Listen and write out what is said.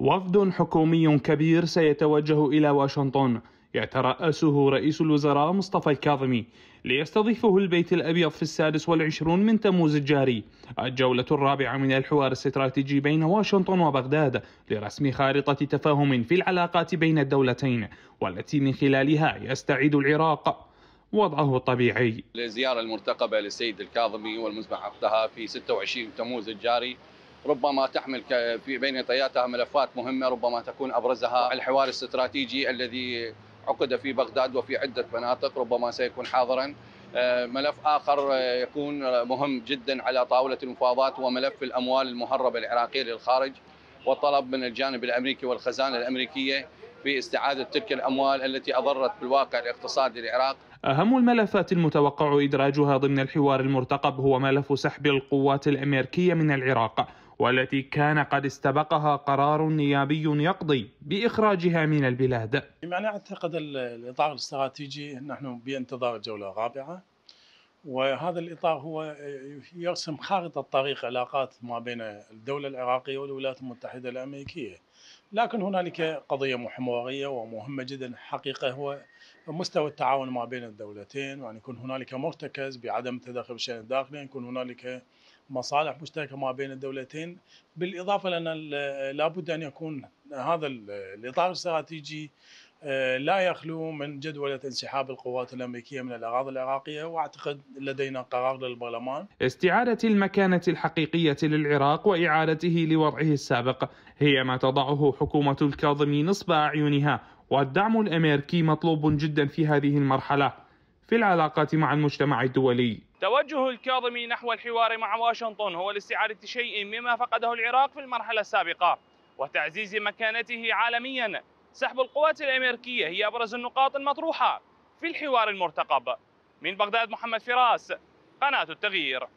وفد حكومي كبير سيتوجه إلى واشنطن يترأسه رئيس الوزراء مصطفى الكاظمي ليستضيفه البيت الأبيض في السادس والعشرون من تموز الجاري الجولة الرابعة من الحوار الاستراتيجي بين واشنطن وبغداد لرسم خارطة تفاهم في العلاقات بين الدولتين والتي من خلالها يستعيد العراق وضعه الطبيعي الزيارة المرتقبة للسيد الكاظمي والمسبح عقدها في 26 تموز الجاري ربما تحمل في بين طياتها ملفات مهمة ربما تكون أبرزها الحوار الاستراتيجي الذي عقد في بغداد وفي عدة مناطق ربما سيكون حاضرا آه، ملف آخر آه، يكون مهم جدا على طاولة المفاوضات هو ملف الأموال المهربة العراقية للخارج وطلب من الجانب الأمريكي والخزانة الأمريكية في استعادة تلك الأموال التي أضرت بالواقع الاقتصادي للعراق أهم الملفات المتوقع إدراجها ضمن الحوار المرتقب هو ملف سحب القوات الأمريكية من العراق والتي كان قد استبقها قرار نيابي يقضي باخراجها من البلاد. يعني اعتقد الاطار الاستراتيجي نحن بانتظار جوله رابعه وهذا الإطار هو آه، يرسم خارطة طريق علاقات ما بين الدولة العراقية والولايات المتحدة الأمريكية لكن هنالك قضية محورية ومهمة جدا حقيقة هو مستوى التعاون ما بين الدولتين وأن يعني يكون هنالك مرتكز بعدم تدخل بالشأن الداخلي أن يكون هنالك مصالح مشتركة ما بين الدولتين بالإضافة لأن لابد أن يكون هذا الإطار الاستراتيجي آه، لا يخلو من جدولة انسحاب القوات الأمريكية من الأراضي العراقية وأعتقد لدينا قرار للبرلمان استعادة المكانة الحقيقية للعراق وإعادته لوضعه السابق هي ما تضعه حكومة الكاظمي نصب أعينها والدعم الأمريكي مطلوب جدا في هذه المرحلة في العلاقات مع المجتمع الدولي توجه الكاظمي نحو الحوار مع واشنطن هو لاستعادة شيء مما فقده العراق في المرحلة السابقة وتعزيز مكانته عالميا سحب القوات الأمريكية هي أبرز النقاط المطروحة في الحوار المرتقب من بغداد محمد فراس قناة التغيير